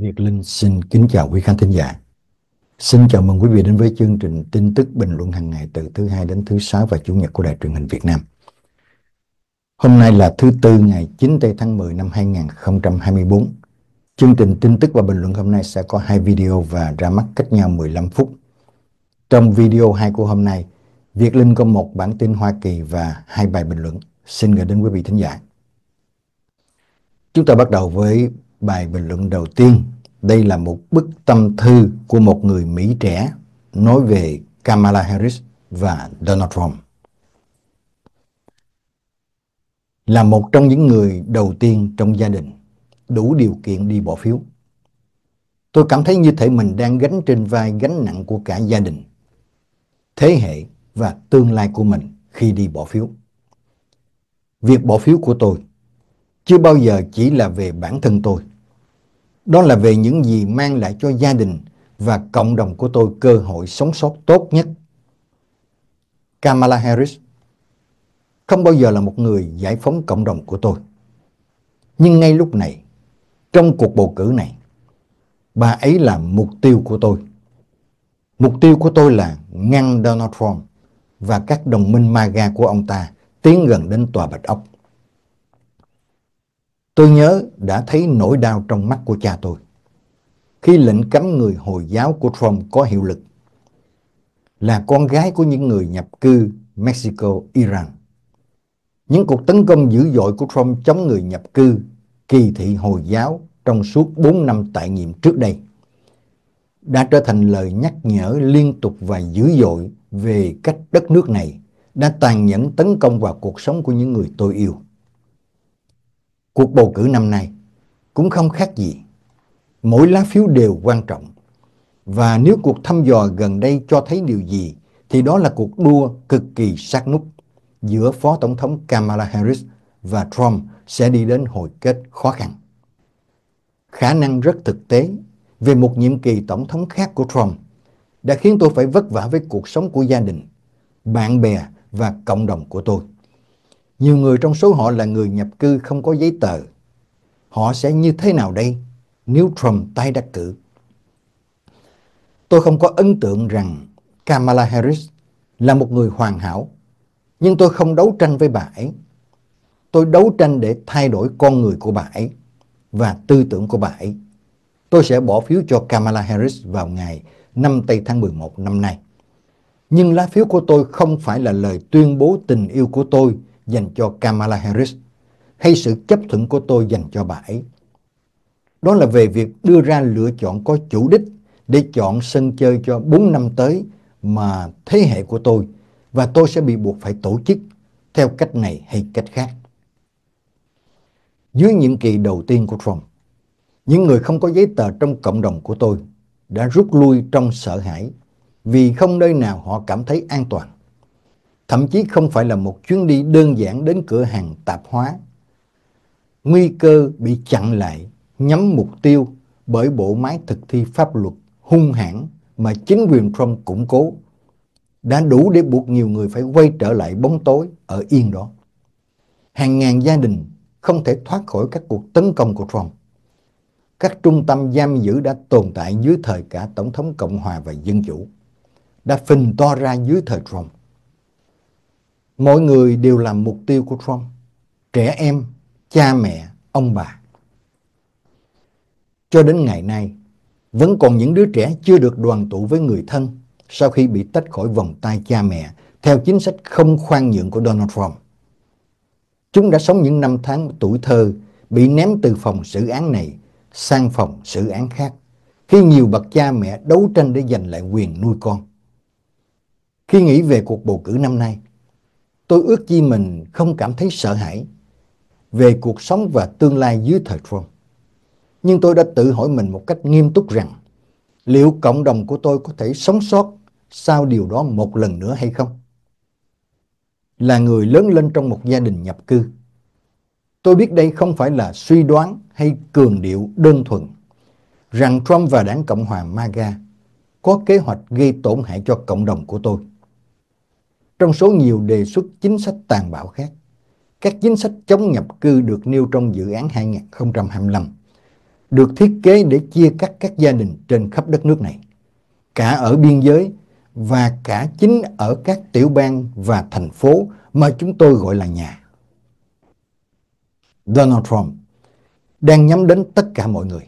Việt Linh xin kính chào quý khán thính giả. Xin chào mừng quý vị đến với chương trình tin tức bình luận hàng ngày từ thứ hai đến thứ sáu và chủ nhật của Đài truyền hình Việt Nam. Hôm nay là thứ tư ngày 9 tây tháng 10 năm 2024. Chương trình tin tức và bình luận hôm nay sẽ có hai video và ra mắt cách nhau 15 phút. Trong video hai của hôm nay, Việt Linh có một bản tin Hoa Kỳ và hai bài bình luận. Xin gửi đến quý vị thính giả. Chúng ta bắt đầu với Bài bình luận đầu tiên, đây là một bức tâm thư của một người Mỹ trẻ nói về Kamala Harris và Donald Trump. Là một trong những người đầu tiên trong gia đình đủ điều kiện đi bỏ phiếu. Tôi cảm thấy như thể mình đang gánh trên vai gánh nặng của cả gia đình, thế hệ và tương lai của mình khi đi bỏ phiếu. Việc bỏ phiếu của tôi chưa bao giờ chỉ là về bản thân tôi đó là về những gì mang lại cho gia đình và cộng đồng của tôi cơ hội sống sót tốt nhất. Kamala Harris không bao giờ là một người giải phóng cộng đồng của tôi. Nhưng ngay lúc này, trong cuộc bầu cử này, bà ấy là mục tiêu của tôi. Mục tiêu của tôi là ngăn Donald Trump và các đồng minh MAGA của ông ta tiến gần đến tòa bạch ốc. Tôi nhớ đã thấy nỗi đau trong mắt của cha tôi khi lệnh cấm người Hồi giáo của Trump có hiệu lực là con gái của những người nhập cư Mexico, Iran. Những cuộc tấn công dữ dội của Trump chống người nhập cư kỳ thị Hồi giáo trong suốt 4 năm tại nhiệm trước đây đã trở thành lời nhắc nhở liên tục và dữ dội về cách đất nước này đã tàn nhẫn tấn công vào cuộc sống của những người tôi yêu. Cuộc bầu cử năm nay cũng không khác gì. Mỗi lá phiếu đều quan trọng. Và nếu cuộc thăm dò gần đây cho thấy điều gì thì đó là cuộc đua cực kỳ sát nút giữa Phó Tổng thống Kamala Harris và Trump sẽ đi đến hồi kết khó khăn. Khả năng rất thực tế về một nhiệm kỳ tổng thống khác của Trump đã khiến tôi phải vất vả với cuộc sống của gia đình, bạn bè và cộng đồng của tôi. Nhiều người trong số họ là người nhập cư không có giấy tờ. Họ sẽ như thế nào đây nếu Trump tay đắc cử? Tôi không có ấn tượng rằng Kamala Harris là một người hoàn hảo, nhưng tôi không đấu tranh với bà ấy. Tôi đấu tranh để thay đổi con người của bà ấy và tư tưởng của bà ấy. Tôi sẽ bỏ phiếu cho Kamala Harris vào ngày 5 tây tháng 11 năm nay. Nhưng lá phiếu của tôi không phải là lời tuyên bố tình yêu của tôi dành cho Kamala Harris hay sự chấp thuận của tôi dành cho bà ấy. Đó là về việc đưa ra lựa chọn có chủ đích để chọn sân chơi cho 4 năm tới mà thế hệ của tôi và tôi sẽ bị buộc phải tổ chức theo cách này hay cách khác. Dưới những kỳ đầu tiên của Trump, những người không có giấy tờ trong cộng đồng của tôi đã rút lui trong sợ hãi vì không nơi nào họ cảm thấy an toàn thậm chí không phải là một chuyến đi đơn giản đến cửa hàng tạp hóa. Nguy cơ bị chặn lại, nhắm mục tiêu bởi bộ máy thực thi pháp luật hung hãn mà chính quyền Trump củng cố đã đủ để buộc nhiều người phải quay trở lại bóng tối ở yên đó. Hàng ngàn gia đình không thể thoát khỏi các cuộc tấn công của Trump. Các trung tâm giam giữ đã tồn tại dưới thời cả Tổng thống Cộng hòa và Dân chủ, đã phình to ra dưới thời Trump Mỗi người đều là mục tiêu của Trump. Trẻ em, cha mẹ, ông bà. Cho đến ngày nay, vẫn còn những đứa trẻ chưa được đoàn tụ với người thân sau khi bị tách khỏi vòng tay cha mẹ theo chính sách không khoan nhượng của Donald Trump. Chúng đã sống những năm tháng tuổi thơ bị ném từ phòng xử án này sang phòng xử án khác khi nhiều bậc cha mẹ đấu tranh để giành lại quyền nuôi con. Khi nghĩ về cuộc bầu cử năm nay, tôi ước chi mình không cảm thấy sợ hãi về cuộc sống và tương lai dưới thời Trump. Nhưng tôi đã tự hỏi mình một cách nghiêm túc rằng liệu cộng đồng của tôi có thể sống sót sau điều đó một lần nữa hay không? Là người lớn lên trong một gia đình nhập cư, tôi biết đây không phải là suy đoán hay cường điệu đơn thuần rằng Trump và đảng Cộng hòa MAGA có kế hoạch gây tổn hại cho cộng đồng của tôi trong số nhiều đề xuất chính sách tàn bạo khác. Các chính sách chống nhập cư được nêu trong dự án 2025 được thiết kế để chia cắt các gia đình trên khắp đất nước này, cả ở biên giới và cả chính ở các tiểu bang và thành phố mà chúng tôi gọi là nhà. Donald Trump đang nhắm đến tất cả mọi người.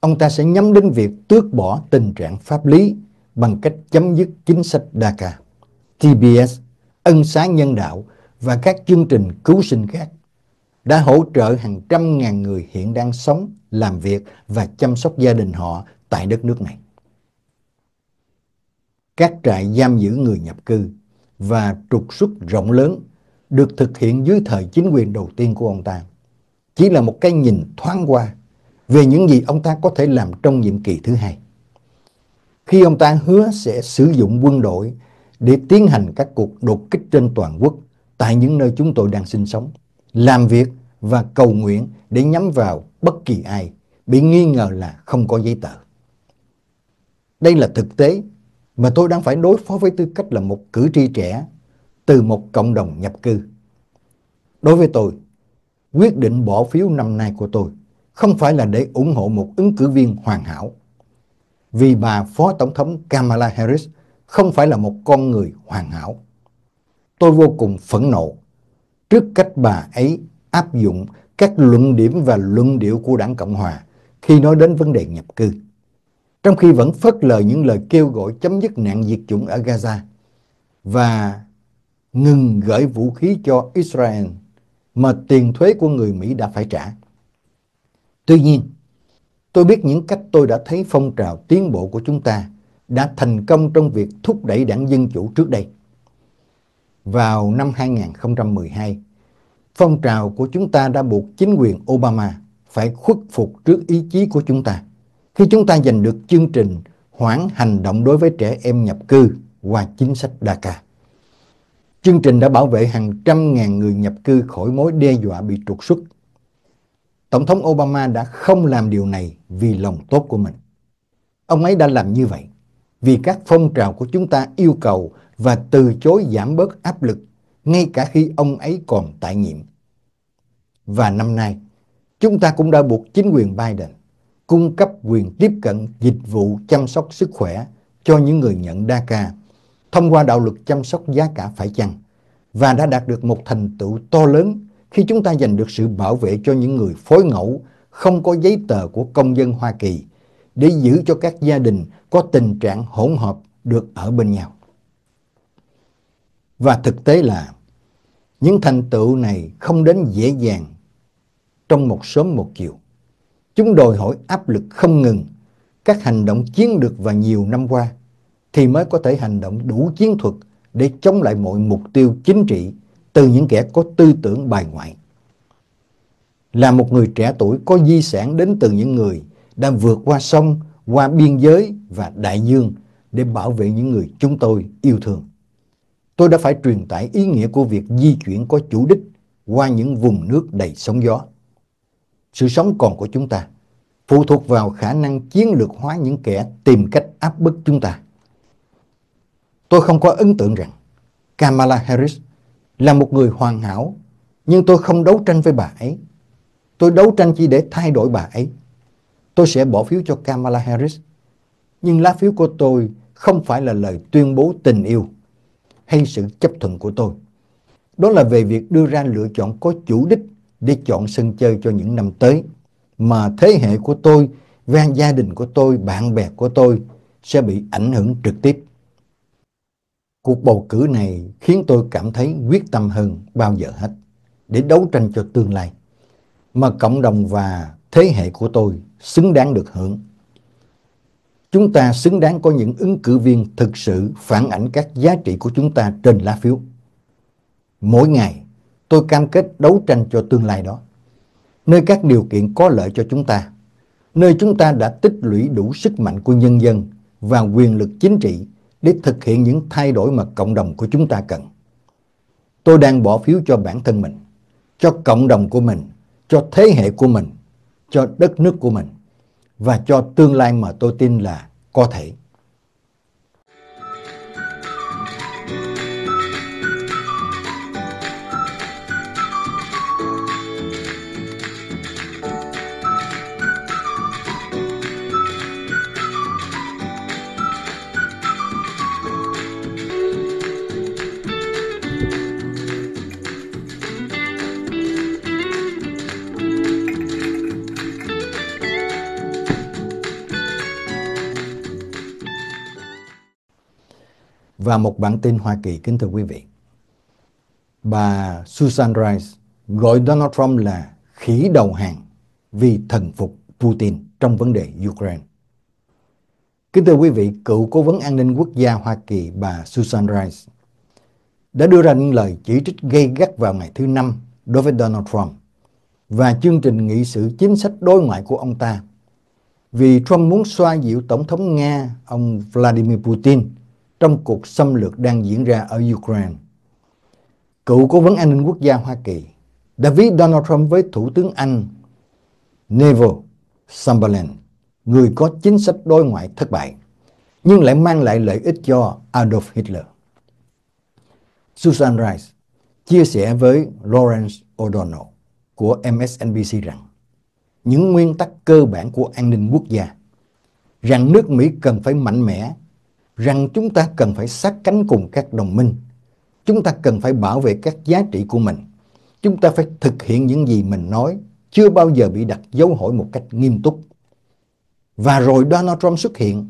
Ông ta sẽ nhắm đến việc tước bỏ tình trạng pháp lý bằng cách chấm dứt chính sách DACA. TBS, ân xá nhân đạo và các chương trình cứu sinh khác đã hỗ trợ hàng trăm ngàn người hiện đang sống, làm việc và chăm sóc gia đình họ tại đất nước này. Các trại giam giữ người nhập cư và trục xuất rộng lớn được thực hiện dưới thời chính quyền đầu tiên của ông ta chỉ là một cái nhìn thoáng qua về những gì ông ta có thể làm trong nhiệm kỳ thứ hai. Khi ông ta hứa sẽ sử dụng quân đội để tiến hành các cuộc đột kích trên toàn quốc tại những nơi chúng tôi đang sinh sống, làm việc và cầu nguyện để nhắm vào bất kỳ ai bị nghi ngờ là không có giấy tờ. Đây là thực tế mà tôi đang phải đối phó với tư cách là một cử tri trẻ từ một cộng đồng nhập cư. Đối với tôi, quyết định bỏ phiếu năm nay của tôi không phải là để ủng hộ một ứng cử viên hoàn hảo. Vì bà Phó Tổng thống Kamala Harris không phải là một con người hoàn hảo. Tôi vô cùng phẫn nộ trước cách bà ấy áp dụng các luận điểm và luận điệu của đảng Cộng Hòa khi nói đến vấn đề nhập cư. Trong khi vẫn phớt lờ những lời kêu gọi chấm dứt nạn diệt chủng ở Gaza và ngừng gửi vũ khí cho Israel mà tiền thuế của người Mỹ đã phải trả. Tuy nhiên, tôi biết những cách tôi đã thấy phong trào tiến bộ của chúng ta đã thành công trong việc thúc đẩy đảng Dân Chủ trước đây. Vào năm 2012, phong trào của chúng ta đã buộc chính quyền Obama phải khuất phục trước ý chí của chúng ta khi chúng ta giành được chương trình hoãn hành động đối với trẻ em nhập cư qua chính sách DACA. Chương trình đã bảo vệ hàng trăm ngàn người nhập cư khỏi mối đe dọa bị trục xuất. Tổng thống Obama đã không làm điều này vì lòng tốt của mình. Ông ấy đã làm như vậy vì các phong trào của chúng ta yêu cầu và từ chối giảm bớt áp lực ngay cả khi ông ấy còn tại nhiệm. Và năm nay, chúng ta cũng đã buộc chính quyền Biden cung cấp quyền tiếp cận dịch vụ chăm sóc sức khỏe cho những người nhận DACA thông qua đạo luật chăm sóc giá cả phải chăng và đã đạt được một thành tựu to lớn khi chúng ta giành được sự bảo vệ cho những người phối ngẫu không có giấy tờ của công dân Hoa Kỳ để giữ cho các gia đình có tình trạng hỗn hợp được ở bên nhau. Và thực tế là những thành tựu này không đến dễ dàng trong một sớm một chiều. Chúng đòi hỏi áp lực không ngừng, các hành động chiến được và nhiều năm qua thì mới có thể hành động đủ chiến thuật để chống lại mọi mục tiêu chính trị từ những kẻ có tư tưởng bài ngoại. Là một người trẻ tuổi có di sản đến từ những người đang vượt qua sông, qua biên giới và đại dương để bảo vệ những người chúng tôi yêu thương. Tôi đã phải truyền tải ý nghĩa của việc di chuyển có chủ đích qua những vùng nước đầy sóng gió. Sự sống còn của chúng ta phụ thuộc vào khả năng chiến lược hóa những kẻ tìm cách áp bức chúng ta. Tôi không có ấn tượng rằng Kamala Harris là một người hoàn hảo, nhưng tôi không đấu tranh với bà ấy. Tôi đấu tranh chỉ để thay đổi bà ấy tôi sẽ bỏ phiếu cho Kamala Harris. Nhưng lá phiếu của tôi không phải là lời tuyên bố tình yêu hay sự chấp thuận của tôi. Đó là về việc đưa ra lựa chọn có chủ đích để chọn sân chơi cho những năm tới mà thế hệ của tôi và gia đình của tôi, bạn bè của tôi sẽ bị ảnh hưởng trực tiếp. Cuộc bầu cử này khiến tôi cảm thấy quyết tâm hơn bao giờ hết để đấu tranh cho tương lai mà cộng đồng và thế hệ của tôi xứng đáng được hưởng. Chúng ta xứng đáng có những ứng cử viên thực sự phản ảnh các giá trị của chúng ta trên lá phiếu. Mỗi ngày, tôi cam kết đấu tranh cho tương lai đó, nơi các điều kiện có lợi cho chúng ta, nơi chúng ta đã tích lũy đủ sức mạnh của nhân dân và quyền lực chính trị để thực hiện những thay đổi mà cộng đồng của chúng ta cần. Tôi đang bỏ phiếu cho bản thân mình, cho cộng đồng của mình, cho thế hệ của mình cho đất nước của mình và cho tương lai mà tôi tin là có thể và một bản tin Hoa Kỳ kính thưa quý vị. Bà Susan Rice gọi Donald Trump là khỉ đầu hàng vì thần phục Putin trong vấn đề Ukraine. Kính thưa quý vị, cựu cố vấn an ninh quốc gia Hoa Kỳ bà Susan Rice đã đưa ra những lời chỉ trích gây gắt vào ngày thứ Năm đối với Donald Trump và chương trình nghị sự chính sách đối ngoại của ông ta vì Trump muốn xoa dịu Tổng thống Nga ông Vladimir Putin trong cuộc xâm lược đang diễn ra ở Ukraine. Cựu cố vấn an ninh quốc gia Hoa Kỳ đã ví Donald Trump với Thủ tướng Anh Neville Chamberlain, người có chính sách đối ngoại thất bại, nhưng lại mang lại lợi ích cho Adolf Hitler. Susan Rice chia sẻ với Lawrence O'Donnell của MSNBC rằng những nguyên tắc cơ bản của an ninh quốc gia rằng nước Mỹ cần phải mạnh mẽ rằng chúng ta cần phải sát cánh cùng các đồng minh. Chúng ta cần phải bảo vệ các giá trị của mình. Chúng ta phải thực hiện những gì mình nói, chưa bao giờ bị đặt dấu hỏi một cách nghiêm túc. Và rồi Donald Trump xuất hiện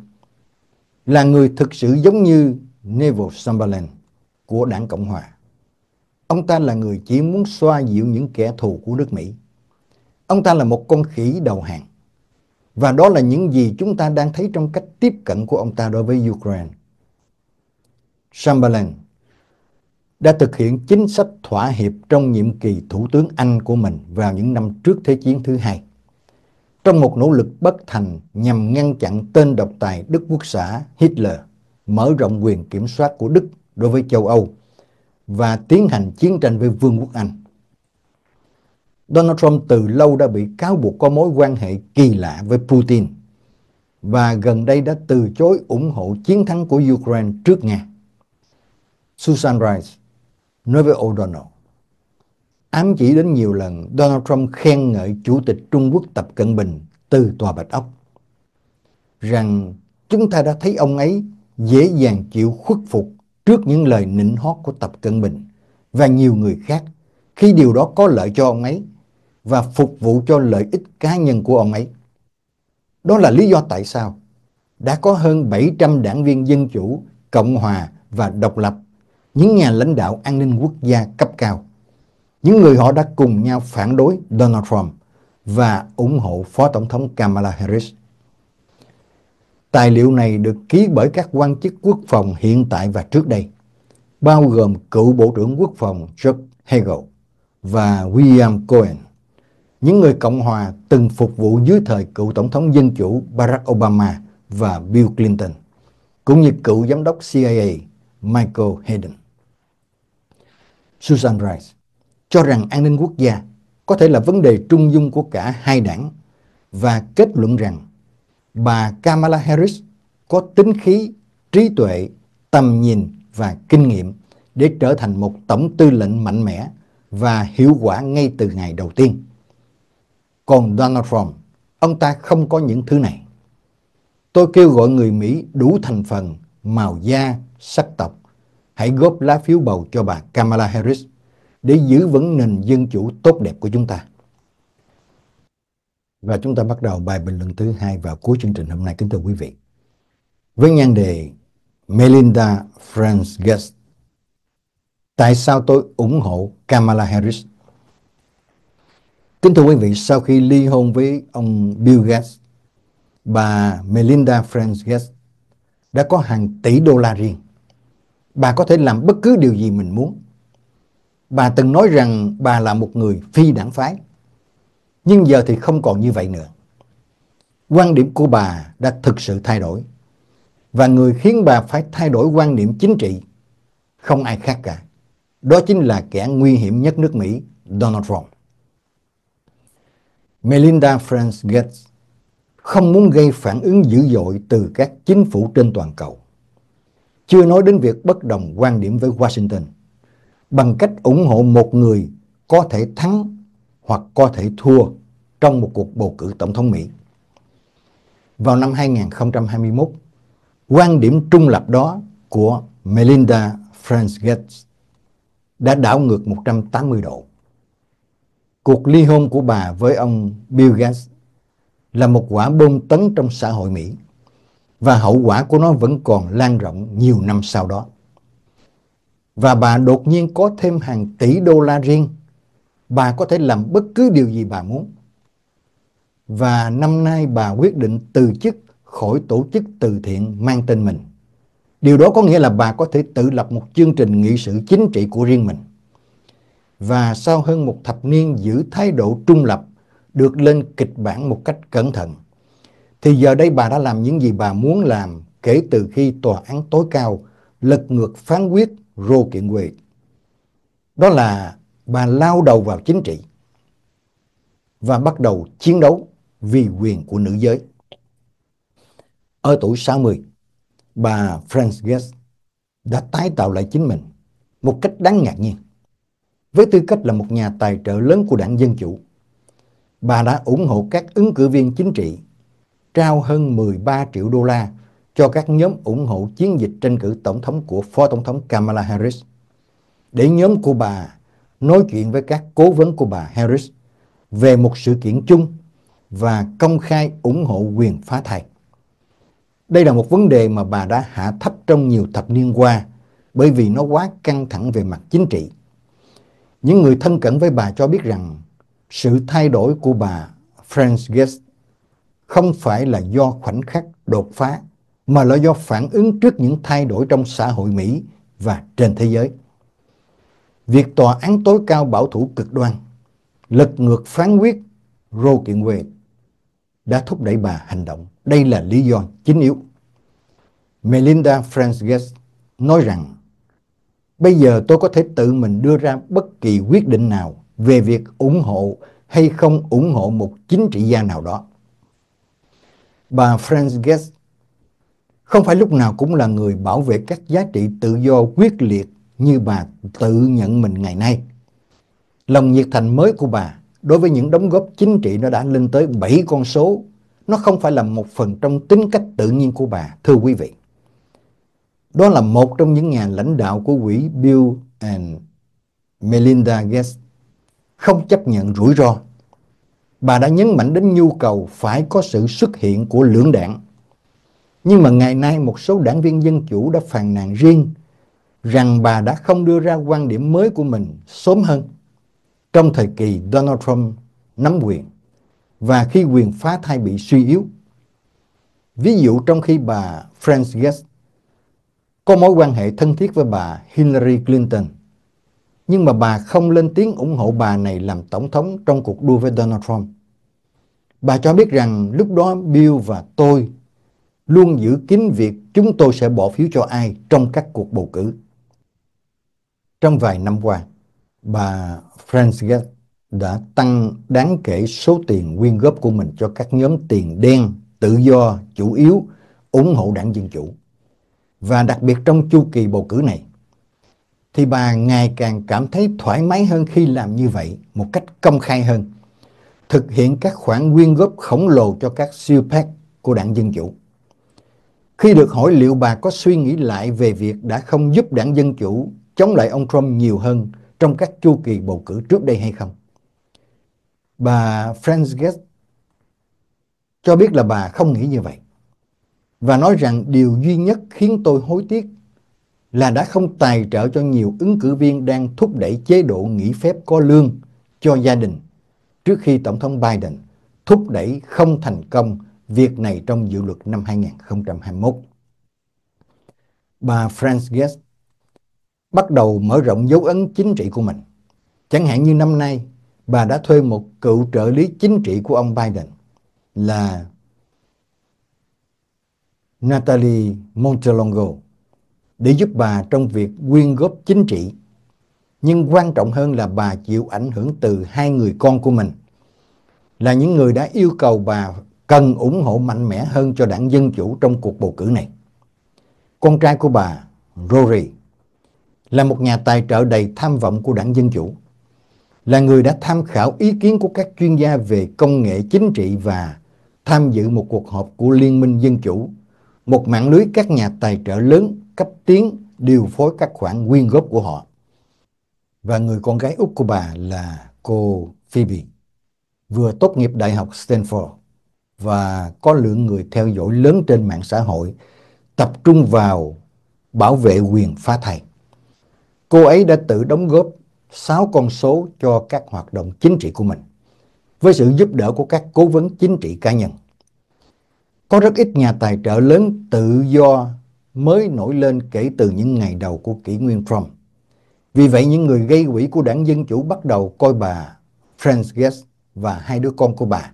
là người thực sự giống như Neville Chamberlain của đảng Cộng Hòa. Ông ta là người chỉ muốn xoa dịu những kẻ thù của nước Mỹ. Ông ta là một con khỉ đầu hàng. Và đó là những gì chúng ta đang thấy trong cách tiếp cận của ông ta đối với Ukraine. Chamberlain đã thực hiện chính sách thỏa hiệp trong nhiệm kỳ Thủ tướng Anh của mình vào những năm trước Thế chiến thứ hai. Trong một nỗ lực bất thành nhằm ngăn chặn tên độc tài Đức Quốc xã Hitler mở rộng quyền kiểm soát của Đức đối với châu Âu và tiến hành chiến tranh với Vương quốc Anh. Donald Trump từ lâu đã bị cáo buộc có mối quan hệ kỳ lạ với Putin và gần đây đã từ chối ủng hộ chiến thắng của Ukraine trước Nga. Susan Rice nói với O'Donnell, ám chỉ đến nhiều lần Donald Trump khen ngợi Chủ tịch Trung Quốc Tập Cận Bình từ Tòa Bạch Ốc, rằng chúng ta đã thấy ông ấy dễ dàng chịu khuất phục trước những lời nịnh hót của Tập Cận Bình và nhiều người khác khi điều đó có lợi cho ông ấy và phục vụ cho lợi ích cá nhân của ông ấy. Đó là lý do tại sao đã có hơn 700 đảng viên Dân Chủ, Cộng Hòa và Độc lập, những nhà lãnh đạo an ninh quốc gia cấp cao. Những người họ đã cùng nhau phản đối Donald Trump và ủng hộ Phó Tổng thống Kamala Harris. Tài liệu này được ký bởi các quan chức quốc phòng hiện tại và trước đây, bao gồm cựu Bộ trưởng Quốc phòng Chuck Hagel và William Cohen những người Cộng Hòa từng phục vụ dưới thời cựu Tổng thống Dân Chủ Barack Obama và Bill Clinton, cũng như cựu giám đốc CIA Michael Hayden. Susan Rice cho rằng an ninh quốc gia có thể là vấn đề trung dung của cả hai đảng và kết luận rằng bà Kamala Harris có tính khí, trí tuệ, tầm nhìn và kinh nghiệm để trở thành một tổng tư lệnh mạnh mẽ và hiệu quả ngay từ ngày đầu tiên. Còn Donald Trump, ông ta không có những thứ này. Tôi kêu gọi người Mỹ đủ thành phần, màu da, sắc tộc, hãy góp lá phiếu bầu cho bà Kamala Harris để giữ vững nền dân chủ tốt đẹp của chúng ta. Và chúng ta bắt đầu bài bình luận thứ hai vào cuối chương trình hôm nay kính thưa quý vị. Với nhan đề Melinda France Guest Tại sao tôi ủng hộ Kamala Harris? Kính thưa quý vị, sau khi ly hôn với ông Bill Gates, bà Melinda Frank Gates đã có hàng tỷ đô la riêng. Bà có thể làm bất cứ điều gì mình muốn. Bà từng nói rằng bà là một người phi đảng phái. Nhưng giờ thì không còn như vậy nữa. Quan điểm của bà đã thực sự thay đổi. Và người khiến bà phải thay đổi quan điểm chính trị không ai khác cả. Đó chính là kẻ nguy hiểm nhất nước Mỹ, Donald Trump. Melinda Frances Gates không muốn gây phản ứng dữ dội từ các chính phủ trên toàn cầu. Chưa nói đến việc bất đồng quan điểm với Washington, bằng cách ủng hộ một người có thể thắng hoặc có thể thua trong một cuộc bầu cử tổng thống Mỹ. Vào năm 2021, quan điểm trung lập đó của Melinda Frances Gates đã đảo ngược 180 độ cuộc ly hôn của bà với ông Bill Gates là một quả bom tấn trong xã hội Mỹ và hậu quả của nó vẫn còn lan rộng nhiều năm sau đó. Và bà đột nhiên có thêm hàng tỷ đô la riêng, bà có thể làm bất cứ điều gì bà muốn. Và năm nay bà quyết định từ chức khỏi tổ chức từ thiện mang tên mình. Điều đó có nghĩa là bà có thể tự lập một chương trình nghị sự chính trị của riêng mình và sau hơn một thập niên giữ thái độ trung lập được lên kịch bản một cách cẩn thận. Thì giờ đây bà đã làm những gì bà muốn làm kể từ khi tòa án tối cao lật ngược phán quyết Roe kiện quyền Đó là bà lao đầu vào chính trị và bắt đầu chiến đấu vì quyền của nữ giới. Ở tuổi 60, bà Frances đã tái tạo lại chính mình một cách đáng ngạc nhiên với tư cách là một nhà tài trợ lớn của đảng Dân Chủ. Bà đã ủng hộ các ứng cử viên chính trị, trao hơn 13 triệu đô la cho các nhóm ủng hộ chiến dịch tranh cử tổng thống của Phó Tổng thống Kamala Harris. Để nhóm của bà nói chuyện với các cố vấn của bà Harris về một sự kiện chung và công khai ủng hộ quyền phá thai. Đây là một vấn đề mà bà đã hạ thấp trong nhiều thập niên qua bởi vì nó quá căng thẳng về mặt chính trị những người thân cận với bà cho biết rằng sự thay đổi của bà Frances Guest không phải là do khoảnh khắc đột phá mà là do phản ứng trước những thay đổi trong xã hội Mỹ và trên thế giới. Việc tòa án tối cao bảo thủ cực đoan lật ngược phán quyết Roe kiện Wade đã thúc đẩy bà hành động. Đây là lý do chính yếu. Melinda Frances Gates nói rằng Bây giờ tôi có thể tự mình đưa ra bất kỳ quyết định nào về việc ủng hộ hay không ủng hộ một chính trị gia nào đó. Bà Frances Guest không phải lúc nào cũng là người bảo vệ các giá trị tự do quyết liệt như bà tự nhận mình ngày nay. Lòng nhiệt thành mới của bà đối với những đóng góp chính trị nó đã lên tới 7 con số. Nó không phải là một phần trong tính cách tự nhiên của bà, thưa quý vị. Đó là một trong những nhà lãnh đạo của quỹ Bill and Melinda Gates không chấp nhận rủi ro. Bà đã nhấn mạnh đến nhu cầu phải có sự xuất hiện của lưỡng đảng. Nhưng mà ngày nay một số đảng viên Dân Chủ đã phàn nàn riêng rằng bà đã không đưa ra quan điểm mới của mình sớm hơn trong thời kỳ Donald Trump nắm quyền và khi quyền phá thai bị suy yếu. Ví dụ trong khi bà Frances Gates có mối quan hệ thân thiết với bà Hillary Clinton. Nhưng mà bà không lên tiếng ủng hộ bà này làm tổng thống trong cuộc đua với Donald Trump. Bà cho biết rằng lúc đó Bill và tôi luôn giữ kín việc chúng tôi sẽ bỏ phiếu cho ai trong các cuộc bầu cử. Trong vài năm qua, bà Frances đã tăng đáng kể số tiền quyên góp của mình cho các nhóm tiền đen tự do chủ yếu ủng hộ đảng Dân Chủ và đặc biệt trong chu kỳ bầu cử này thì bà ngày càng cảm thấy thoải mái hơn khi làm như vậy một cách công khai hơn, thực hiện các khoản quyên góp khổng lồ cho các siêu PAC của đảng Dân Chủ. Khi được hỏi liệu bà có suy nghĩ lại về việc đã không giúp đảng Dân Chủ chống lại ông Trump nhiều hơn trong các chu kỳ bầu cử trước đây hay không, bà Frances cho biết là bà không nghĩ như vậy và nói rằng điều duy nhất khiến tôi hối tiếc là đã không tài trợ cho nhiều ứng cử viên đang thúc đẩy chế độ nghỉ phép có lương cho gia đình trước khi Tổng thống Biden thúc đẩy không thành công việc này trong dự luật năm 2021. Bà Frances Guest bắt đầu mở rộng dấu ấn chính trị của mình. Chẳng hạn như năm nay, bà đã thuê một cựu trợ lý chính trị của ông Biden là Natalie Montelongo để giúp bà trong việc quyên góp chính trị. Nhưng quan trọng hơn là bà chịu ảnh hưởng từ hai người con của mình, là những người đã yêu cầu bà cần ủng hộ mạnh mẽ hơn cho đảng Dân Chủ trong cuộc bầu cử này. Con trai của bà, Rory, là một nhà tài trợ đầy tham vọng của đảng Dân Chủ, là người đã tham khảo ý kiến của các chuyên gia về công nghệ chính trị và tham dự một cuộc họp của Liên minh Dân Chủ một mạng lưới các nhà tài trợ lớn cấp tiến điều phối các khoản quyên góp của họ. Và người con gái út của bà là cô Phoebe, vừa tốt nghiệp Đại học Stanford và có lượng người theo dõi lớn trên mạng xã hội tập trung vào bảo vệ quyền phá thai. Cô ấy đã tự đóng góp 6 con số cho các hoạt động chính trị của mình với sự giúp đỡ của các cố vấn chính trị cá nhân. Có rất ít nhà tài trợ lớn tự do mới nổi lên kể từ những ngày đầu của kỷ nguyên Trump. Vì vậy, những người gây quỹ của đảng Dân Chủ bắt đầu coi bà Frances Gates và hai đứa con của bà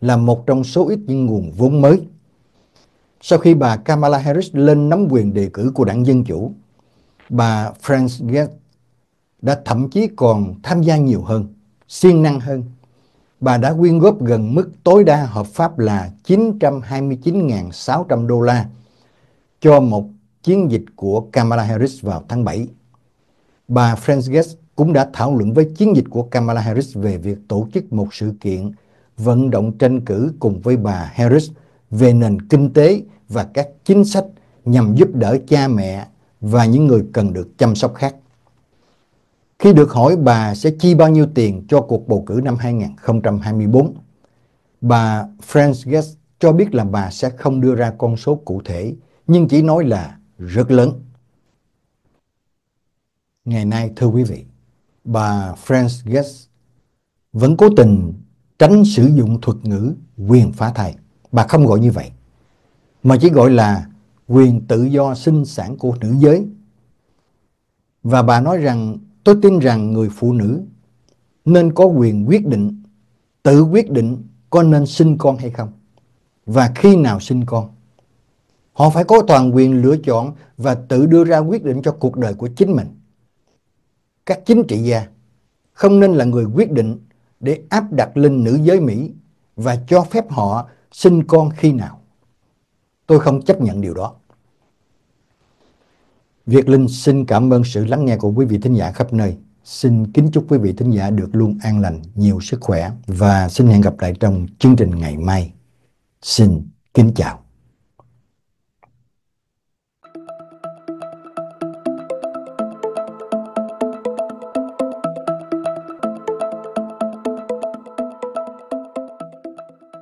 là một trong số ít những nguồn vốn mới. Sau khi bà Kamala Harris lên nắm quyền đề cử của đảng Dân Chủ, bà Frances Gates đã thậm chí còn tham gia nhiều hơn, siêng năng hơn bà đã quyên góp gần mức tối đa hợp pháp là 929.600 đô la cho một chiến dịch của Kamala Harris vào tháng 7. Bà Frances cũng đã thảo luận với chiến dịch của Kamala Harris về việc tổ chức một sự kiện vận động tranh cử cùng với bà Harris về nền kinh tế và các chính sách nhằm giúp đỡ cha mẹ và những người cần được chăm sóc khác khi được hỏi bà sẽ chi bao nhiêu tiền cho cuộc bầu cử năm 2024. Bà Frances Guest cho biết là bà sẽ không đưa ra con số cụ thể, nhưng chỉ nói là rất lớn. Ngày nay, thưa quý vị, bà Frances Guest vẫn cố tình tránh sử dụng thuật ngữ quyền phá thai. Bà không gọi như vậy, mà chỉ gọi là quyền tự do sinh sản của nữ giới. Và bà nói rằng Tôi tin rằng người phụ nữ nên có quyền quyết định, tự quyết định có nên sinh con hay không và khi nào sinh con. Họ phải có toàn quyền lựa chọn và tự đưa ra quyết định cho cuộc đời của chính mình. Các chính trị gia không nên là người quyết định để áp đặt lên nữ giới Mỹ và cho phép họ sinh con khi nào. Tôi không chấp nhận điều đó. Việt Linh xin cảm ơn sự lắng nghe của quý vị thính giả khắp nơi. Xin kính chúc quý vị thính giả được luôn an lành, nhiều sức khỏe và xin hẹn gặp lại trong chương trình ngày mai. Xin kính chào.